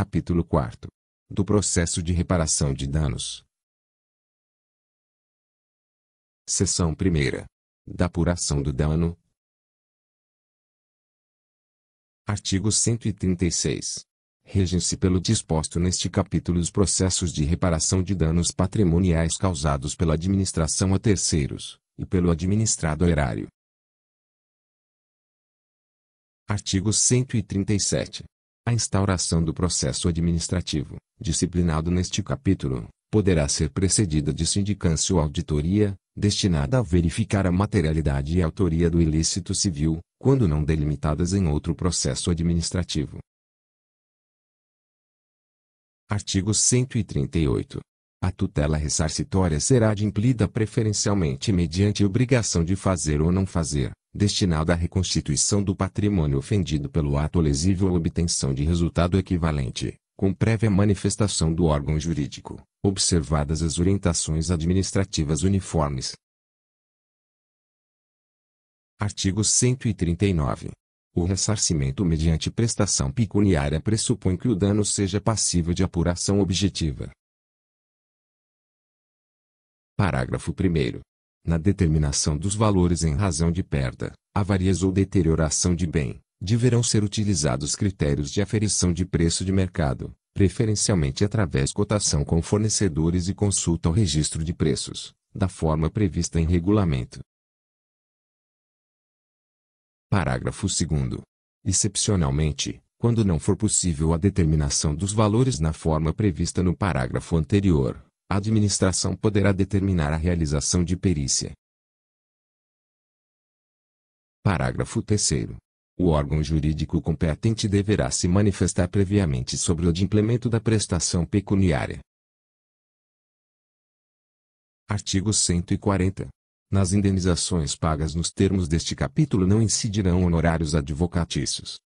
Capítulo 4 Do processo de reparação de danos. Seção 1 Da apuração do dano. Artigo 136. Regem-se pelo disposto neste capítulo os processos de reparação de danos patrimoniais causados pela administração a terceiros e pelo administrado a erário. Artigo 137. A instauração do processo administrativo, disciplinado neste capítulo, poderá ser precedida de sindicância ou auditoria, destinada a verificar a materialidade e autoria do ilícito civil, quando não delimitadas em outro processo administrativo. Artigo 138. A tutela ressarcitória será adimplida preferencialmente mediante obrigação de fazer ou não fazer, destinado à reconstituição do patrimônio ofendido pelo ato lesível ou obtenção de resultado equivalente, com prévia manifestação do órgão jurídico, observadas as orientações administrativas uniformes. Artigo 139. O ressarcimento mediante prestação pecuniária pressupõe que o dano seja passível de apuração objetiva. Parágrafo 1 na determinação dos valores em razão de perda, avarias ou deterioração de bem, deverão ser utilizados critérios de aferição de preço de mercado, preferencialmente através cotação com fornecedores e consulta ao registro de preços, da forma prevista em regulamento. Parágrafo 2 Excepcionalmente, quando não for possível a determinação dos valores na forma prevista no parágrafo anterior, a administração poderá determinar a realização de perícia. Parágrafo 3 o órgão jurídico competente deverá se manifestar previamente sobre o adimplemento da prestação pecuniária. Artigo 140. Nas indenizações pagas nos termos deste capítulo não incidirão honorários advocatícios.